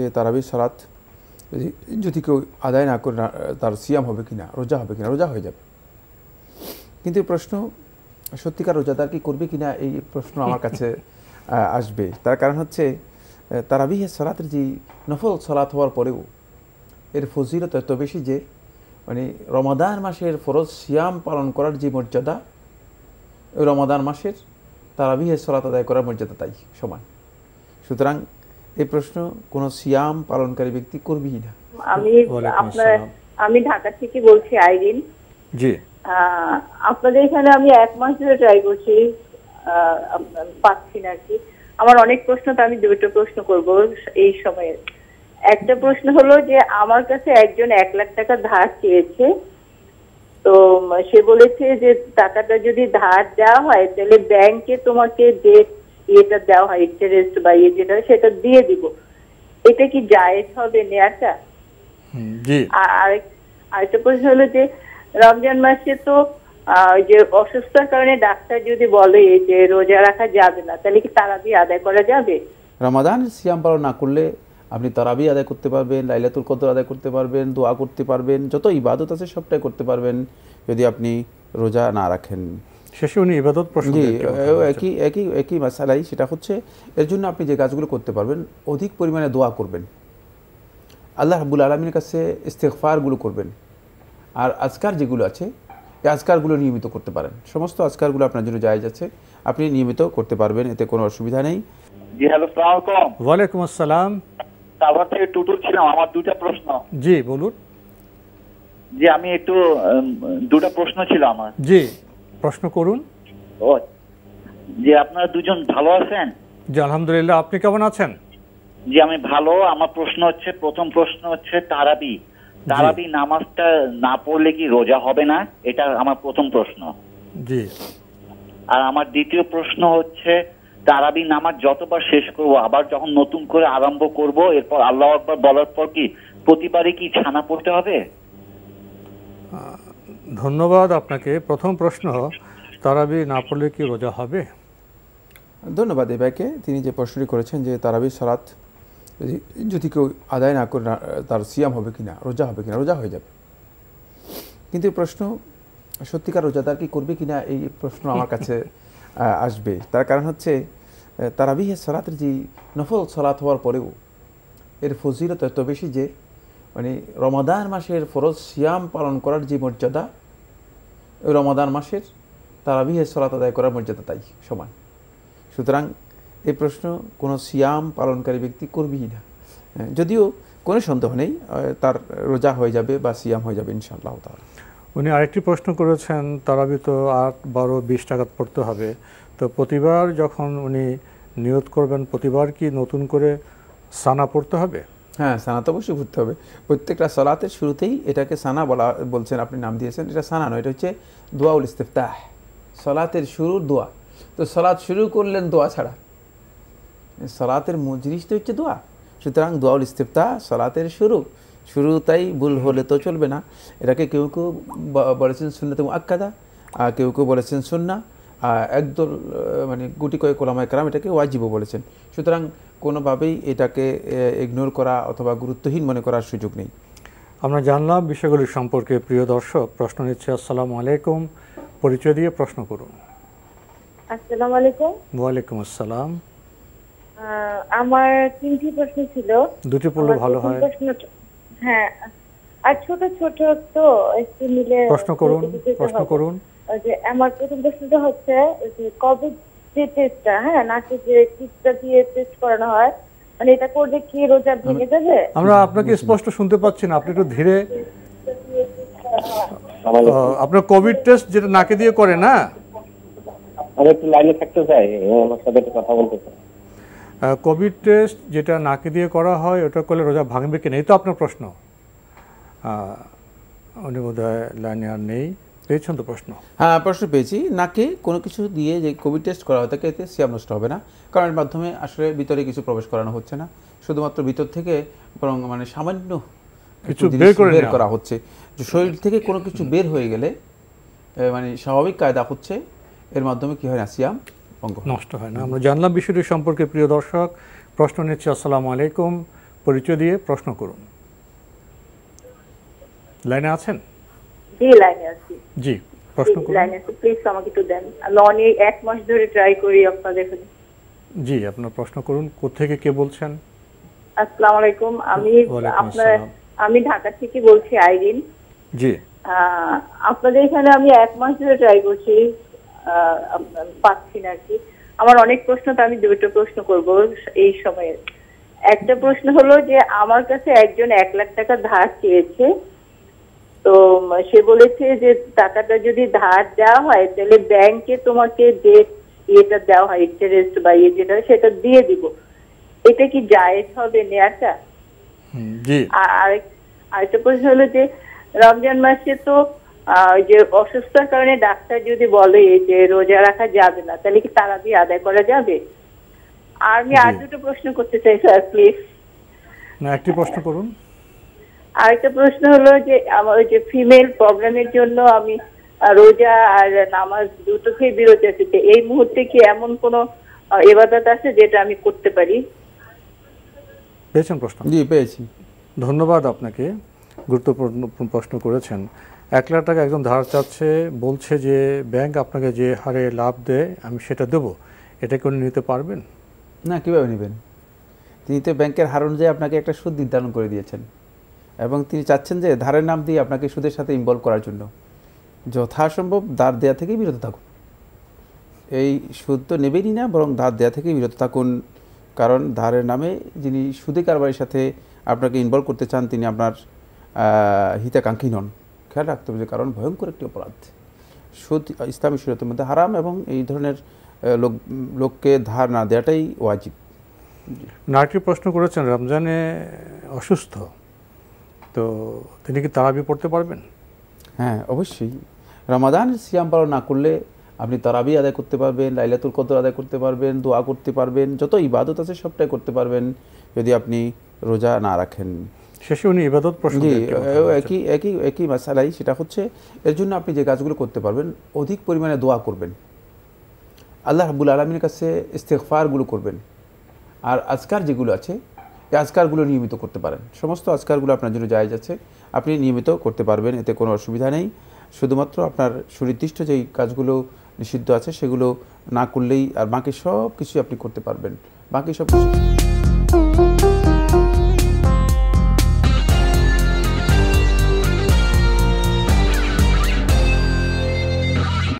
যে তারাবি সরাত যদি কেউ আদায় না করে তার সিয়াম হবে কি না রোজা হবে কি না রোজা হয়ে যাবে কিন্তু প্রশ্ন সত্যিকার রোজাদার কি করবে কি না এই প্রশ্ন আমার কাছে আসবে তার কারণ হচ্ছে তারাবিহে সরাতের যে নফল সরাত হওয়ার পরেও এর ফজিলত এত বেশি যে মানে রমাদান মাসের ফরজ সিয়াম পালন করার যে মর্যাদা ওই রমাদান মাসের তারাবিহে সরাত আদায় করার মর্যাদা তাই সমান সুতরাং এই প্রশ্ন কোন সিয়াম পালনকারী ব্যক্তি করবি না আমি আপনার আমি ঢাকা থেকে বলছি আইরিন জি আপনাদের এখানে আমি এক মাস ধরে ট্রাই করছি পাচ্ছি না কি আমার অনেক প্রশ্ন তো আমি দুটো প্রশ্ন করব এই সময়ে একটা প্রশ্ন হলো যে আমার কাছে একজন এক লাখ টাকা ধার চেয়েছে তো সে বলেছে যে টাকাটা যদি ধার দেওয়া হয় তাহলে ব্যাংকে তোমাকে ডেট ইয়েটা দেওয়া হয় ইন্টারেস্ট বা ইয়ে যেটা সেটা দিয়ে দিব এটা কি জায়েজ হবে নেয়াটা আরেকটা প্রশ্ন হলো যে রমজান মাসে তো যে অসুস্থতার কারণে ডাক্তার যদি বলে যে রোজা রাখা যাবে না তাহলে কি তারাবি আদায় করা যাবে রমাদান সিয়াম পালন না করলে আপনি তারাবি আদায় করতে পারবেন লাইলাতুল কদর আদায় করতে পারবেন দোয়া করতে পারবেন যত ইবাদত আছে সবটাই করতে পারবেন যদি আপনি রোজা না রাখেন শেষে উনি ইবাদত প্রসঙ্গে একই একই একই মাসালাই সেটা হচ্ছে এর জন্য আপনি যে কাজগুলো করতে পারবেন অধিক পরিমাণে দোয়া করবেন আল্লাহ রাবুল আলমীর কাছে ইস্তেকফারগুলো করবেন আর আজকার যেগুলো আছে এই আজকারগুলো নিয়মিত করতে পারেন সমস্ত আজকারগুলো আপনার জন্য জায়জ আছে আপনি নিয়মিত করতে পারবেন এতে কোনো অসুবিধা নেই জি হ্যালো সালামালাইকুম ওয়ালাইকুম আসসালাম সাভার থেকে টুটুল ছিলাম আমার দুটা প্রশ্ন জি বলুন জি আমি একটু দুটা প্রশ্ন ছিল আমার জি প্রশ্ন করুন যে আপনারা দুজন ভালো আছেন জি আলহামদুলিল্লাহ আপনি কেমন আছেন জি আমি ভালো আমার প্রশ্ন হচ্ছে প্রথম প্রশ্ন হচ্ছে তারাবি তারাবি নামাজটা না পড়লে কি রোজা হবে না এটা আমার প্রথম প্রশ্ন জি আর আমার দ্বিতীয় প্রশ্ন হচ্ছে তারাবি নামাজ যতবার শেষ করব আবার যখন নতুন করে আরম্ভ করব এরপর আল্লাহ আকবার বলার পর কি প্রতিবারে কি ছানা পড়তে হবে ধন্যবাদ আপনাকে প্রথম প্রশ্ন তারাবি না পড়লে কি রোজা হবে ধন্যবাদ এ তিনি যে প্রশ্নটি করেছেন যে তারাবি সরাত যদি কেউ আদায় না করে তার সিয়াম হবে কিনা রোজা হবে কিনা রোজা হয়ে যাবে কিন্তু প্রশ্ন সত্যিকার রোজাদার কি করবে কিনা এই প্রশ্ন আমার কাছে আসবে তার কারণ হচ্ছে তারাবিহে সরাতের যে নফল সলাত হওয়ার পরেও এর ফজিরত এত বেশি যে মানে রমাদান মাসের ফরজ সিয়াম পালন করার যে মর্যাদা রমাদান মাসের বিহে সলাত আদায় করার মর্যাদা তাই সমান সুতরাং এই প্রশ্ন কোনো সিয়াম পালনকারী ব্যক্তি করবেই না যদিও কোনো সন্দেহ নেই তার রোজা হয়ে যাবে বা সিয়াম হয়ে যাবে ইনশাআল্লাহ তাহলে উনি আরেকটি প্রশ্ন করেছেন তারাবি তো আট বারো বিশ টাকা পড়তে হবে তো প্রতিবার যখন উনি নিয়ত করবেন প্রতিবার কি নতুন করে সানা পড়তে হবে হ্যাঁ সানা তো অবশ্যই ঘুরতে হবে প্রত্যেকটা সলাতের শুরুতেই এটাকে সানা বলা বলছেন আপনি নাম দিয়েছেন এটা সানা নয় এটা হচ্ছে দোয়াউল ইস্তেফতাহ সলাতের শুরুর দোয়া তো সলাৎ শুরু করলেন দোয়া ছাড়া সলাতের মজরিস তো হচ্ছে দোয়া সুতরাং দোয়াউল ইস্তেফতাহ সলাতের শুরু শুরু তাই ভুল হলে তো চলবে না এটাকে কেউ কেউ বলেছেন শূন্য তো আর কেউ কেউ বলেছেন সুন্না একদল মানে গুটি কয়েক ওলামায় কেরাম এটাকে ওয়াজিবও বলেছেন সুতরাং কোনোভাবেই এটাকে ইগনোর করা অথবা গুরুত্বহীন মনে করার সুযোগ নেই আমরা জানলাম বিষয়গুলি সম্পর্কে প্রিয় দর্শক প্রশ্ন নিচ্ছে আসসালামু আলাইকুম পরিচয় দিয়ে প্রশ্ন করুন আসসালামু আলাইকুম ওয়ালাইকুম আসসালাম আমার তিনটি প্রশ্ন ছিল দুটি পড়লে ভালো হয় হ্যাঁ আর ছোট ছোট তো একটু মিলে প্রশ্ন করুন প্রশ্ন করুন যে আমার প্রথম প্রশ্নটা হচ্ছে যে কোভিড যে টেস্টটা হ্যাঁ নাকি যে কিটটা দিয়ে টেস্ট করানো হয় মানে এটা করলে কি রোজা ভেঙে যাবে আমরা আপনাকে স্পষ্ট শুনতে পাচ্ছি না আপনি একটু ধীরে আপনার কোভিড টেস্ট যেটা নাকে দিয়ে করে না কোভিড টেস্ট যেটা নাকে দিয়ে করা হয় ওটা করলে রোজা ভাঙবে কিনা এই তো আপনার প্রশ্ন উনি বোধ হয় লাইনে আর নেই পেয়েছেন তো প্রশ্ন হ্যাঁ প্রশ্ন পেয়েছি নাকে কোনো কিছু দিয়ে যে কোভিড টেস্ট করা হয় তাকে এতে সিয়াম নষ্ট হবে না কারণ এর মাধ্যমে আসলে ভিতরে কিছু প্রবেশ করানো হচ্ছে না শুধুমাত্র ভিতর থেকে বরং মানে সামান্য কিছু বের করা হচ্ছে যে শরীর থেকে কোনো কিছু বের হয়ে গেলে মানে স্বাভাবিক কায়দা হচ্ছে এর মাধ্যমে কি হয় না সিয়াম নষ্ট হয় না আমরা জানলাম বিষয়টি সম্পর্কে প্রিয় দর্শক প্রশ্ন নিচ্ছে আসসালামু আলাইকুম পরিচয় দিয়ে প্রশ্ন করুন লাইনে আছেন জি প্রশ্ন জি আপনার প্রশ্ন করুন কে বলছেন আলাইকুম আমি আমি ঢাকা থেকে বলছি আইরিন জি আপনাদের এখানে আমি এক মাস ধরে ট্রাই করছি পাচ্ছি না আর কি আমার অনেক প্রশ্ন তো আমি দুটো প্রশ্ন করব এই সময়ে একটা প্রশ্ন হলো যে আমার কাছে একজন এক লাখ টাকা ধার চেয়েছে তো সে বলেছে যে টাকাটা যদি ধার দেওয়া হয় তাহলে ব্যাংকে তোমাকে যে ইয়েটা দেওয়া হয় ইন্টারেস্ট বা ইয়ে যেটা সেটা দিয়ে দিব এটা কি জায়েজ হবে নেয়াটা আর আরেকটা প্রশ্ন হলো যে রমজান মাসে তো যে অসুস্থতার কারণে ডাক্তার যদি বলে যে রোজা রাখা যাবে না তাহলে কি তারা দিয়ে আদায় করা যাবে আর আমি আর দুটো প্রশ্ন করতে চাই স্যার প্লিজ না একটি প্রশ্ন করুন আরেকটা প্রশ্ন হলো যে আমার ওই যে ফিমেল প্রবলেমের জন্য আমি রোজা আর নামাজ দুটোকেই বিরত আছি এই মুহূর্তে কি এমন কোনো এবাদত আছে যেটা আমি করতে পারি পেয়েছেন প্রশ্ন জি পেয়েছি ধন্যবাদ আপনাকে গুরুত্বপূর্ণ প্রশ্ন করেছেন এক লাখ টাকা একজন ধার চাচ্ছে বলছে যে ব্যাংক আপনাকে যে হারে লাভ দেয় আমি সেটা দেবো এটা করে নিতে পারবেন না কীভাবে নেবেন তিনি তো ব্যাংকের হার অনুযায়ী আপনাকে একটা সুদ নির্ধারণ করে দিয়েছেন এবং তিনি চাচ্ছেন যে ধারের নাম দিয়ে আপনাকে সুদের সাথে ইনভলভ করার জন্য যথাসম্ভব ধার দেওয়া থেকেই বিরত থাকুন এই সুদ তো নেবেনই না বরং ধার দেওয়া থেকেই বিরত থাকুন কারণ ধারের নামে যিনি সুদে কারবারের সাথে আপনাকে ইনভলভ করতে চান তিনি আপনার হিতাকাঙ্ক্ষী নন খেয়াল রাখতে হবে যে কারণ ভয়ঙ্কর একটি অপরাধ সুদ ইসলামী সুরতের মধ্যে হারাম এবং এই ধরনের লোক লোককে ধার না দেওয়াটাই ওয়াজিব নারী প্রশ্ন করেছেন রমজানে অসুস্থ তো তিনি কি তারাবি পড়তে পারবেন হ্যাঁ অবশ্যই রমাদান সিয়াম পালন না করলে আপনি তারাবি আদায় করতে পারবেন লাইলাতুল কদর আদায় করতে পারবেন দোয়া করতে পারবেন যত ইবাদত আছে সবটাই করতে পারবেন যদি আপনি রোজা না রাখেন শেষে উনি ইবাদত প্রসঙ্গে একই একই একই মশালাই সেটা হচ্ছে এর জন্য আপনি যে কাজগুলো করতে পারবেন অধিক পরিমাণে দোয়া করবেন আল্লাহ হাবুল আলমীর কাছে ইস্তেকফারগুলো করবেন আর আজকার যেগুলো আছে এই আজকারগুলো নিয়মিত করতে পারেন সমস্ত আজকারগুলো আপনার জন্য যায় যাচ্ছে আপনি নিয়মিত করতে পারবেন এতে কোনো অসুবিধা নেই শুধুমাত্র আপনার সুনির্দিষ্ট যেই কাজগুলো নিষিদ্ধ আছে সেগুলো না করলেই আর বাকি সব কিছুই আপনি করতে পারবেন বাকি সব কিছু